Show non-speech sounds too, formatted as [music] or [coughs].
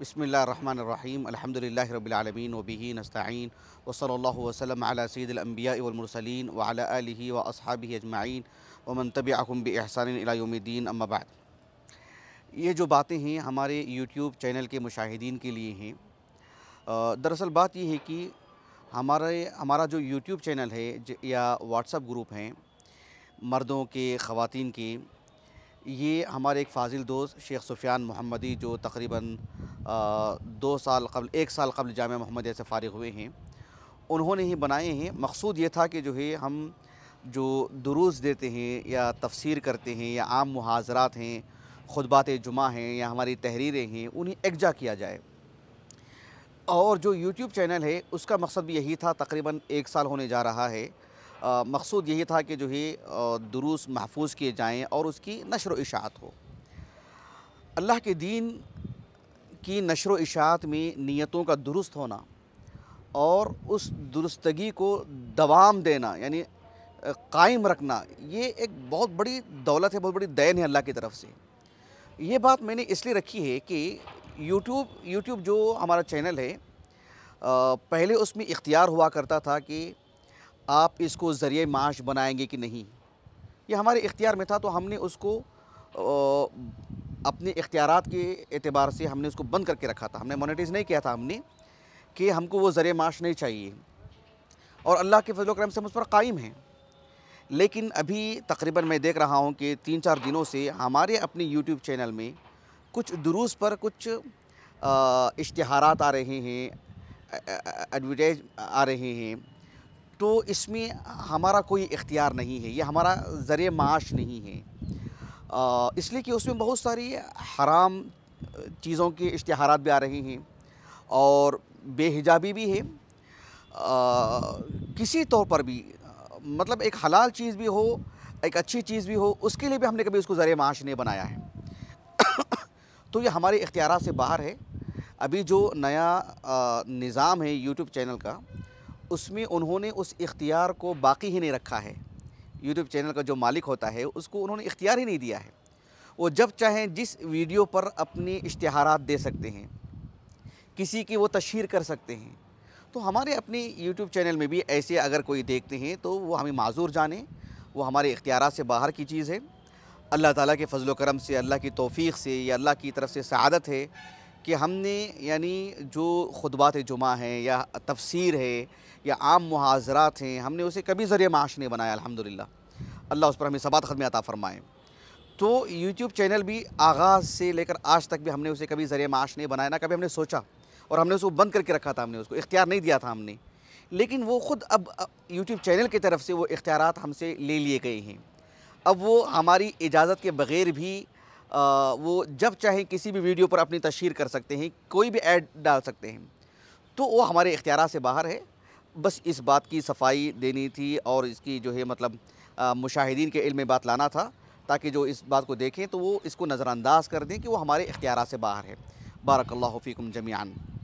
بسم اللہ الرحمن الرحیم الحمد للہ العالمین و بہی نستعین و صلی اللہ وسلم سید الانبیاء والمرسلین و علی آلہ و اصحابہ اجمعین و منطبی بی احسان الدین اما بعد یہ جو باتیں ہیں ہمارے یوٹیوب چینل کے مشاہدین کے لیے ہیں دراصل بات یہ ہے کہ ہمارے ہمارا جو یوٹیوب چینل ہے یا اپ گروپ ہیں مردوں کے خواتین کے یہ ہمارے ایک فاضل دوست شیخ سفیان محمدی جو تقریباً دو سال قبل ایک سال قبل جامعہ محمدیہ سے فارغ ہوئے ہیں انہوں نے ہی بنائے ہیں مقصود یہ تھا کہ جو ہے ہم جو دروس دیتے ہیں یا تفسیر کرتے ہیں یا عام محاذرات ہیں خطبات جمعہ ہیں یا ہماری تحریریں ہیں انہیں یکجا کیا جائے اور جو یوٹیوب چینل ہے اس کا مقصد بھی یہی تھا تقریباً ایک سال ہونے جا رہا ہے مقصود یہی تھا کہ جو ہے دروس محفوظ کیے جائیں اور اس کی نشر و اشاعت ہو اللہ کے دین کی نشر و اشاعت میں نیتوں کا درست ہونا اور اس درستگی کو دوام دینا یعنی قائم رکھنا یہ ایک بہت بڑی دولت ہے بہت بڑی دین ہے اللہ کی طرف سے یہ بات میں نے اس لیے رکھی ہے کہ یوٹیوب یوٹیوب جو ہمارا چینل ہے پہلے اس میں اختیار ہوا کرتا تھا کہ آپ اس کو ذریعہ معاش بنائیں گے کہ نہیں یہ ہمارے اختیار میں تھا تو ہم نے اس کو اپنے اختیارات کے اعتبار سے ہم نے اس کو بند کر کے رکھا تھا ہم نے مونیٹیز نہیں کیا تھا ہم نے کہ ہم کو وہ ذریعہ معاش نہیں چاہیے اور اللہ کے فضل و کرم سے ہم اس پر قائم ہیں لیکن ابھی تقریباً میں دیکھ رہا ہوں کہ تین چار دنوں سے ہمارے اپنے یوٹیوب چینل میں کچھ دروس پر کچھ اشتہارات آ رہے ہیں ایڈورٹائز آ رہے ہیں تو اس میں ہمارا کوئی اختیار نہیں ہے یہ ہمارا ذریعہ معاش نہیں ہے اس لیے کہ اس میں بہت ساری حرام چیزوں کے اشتہارات بھی آ رہے ہیں اور بے حجابی بھی ہے کسی طور پر بھی مطلب ایک حلال چیز بھی ہو ایک اچھی چیز بھی ہو اس کے لیے بھی ہم نے کبھی اس کو ذریعہ معاش نہیں بنایا ہے [coughs] تو یہ ہمارے اختیارات سے باہر ہے ابھی جو نیا نظام ہے یوٹیوب چینل کا اس میں انہوں نے اس اختیار کو باقی ہی نہیں رکھا ہے یوٹیوب چینل کا جو مالک ہوتا ہے اس کو انہوں نے اختیار ہی نہیں دیا ہے وہ جب چاہیں جس ویڈیو پر اپنی اشتہارات دے سکتے ہیں کسی کی وہ تشہیر کر سکتے ہیں تو ہمارے اپنے یوٹیوب چینل میں بھی ایسے اگر کوئی دیکھتے ہیں تو وہ ہمیں معذور جانے وہ ہمارے اختیارات سے باہر کی چیز ہے اللہ تعالیٰ کے فضل و کرم سے اللہ کی توفیق سے یا اللہ کی طرف سے سعادت ہے کہ ہم نے یعنی جو خطبات جمعہ ہیں یا تفسیر ہے یا عام محاذرات ہیں ہم نے اسے کبھی ذریعہ معاش نہیں بنایا الحمدللہ اللہ اس پر ہمیں ثبات ختم عطا فرمائے تو یوٹیوب چینل بھی آغاز سے لے کر آج تک بھی ہم نے اسے کبھی ذریعہ معاش نہیں بنایا نہ کبھی ہم نے سوچا اور ہم نے اس کو بند کر کے رکھا تھا ہم نے اس کو اختیار نہیں دیا تھا ہم نے لیکن وہ خود اب یوٹیوب چینل کی طرف سے وہ اختیارات ہم سے لے لیے گئے ہیں اب وہ ہماری اجازت کے بغیر بھی وہ جب چاہیں کسی بھی ویڈیو پر اپنی تشہیر کر سکتے ہیں کوئی بھی ایڈ ڈال سکتے ہیں تو وہ ہمارے اختیارات سے باہر ہے بس اس بات کی صفائی دینی تھی اور اس کی جو ہے مطلب مشاہدین کے علم میں بات لانا تھا تاکہ جو اس بات کو دیکھیں تو وہ اس کو نظر انداز کر دیں کہ وہ ہمارے اختیارات سے باہر ہے بارک اللہ فیکم جمیان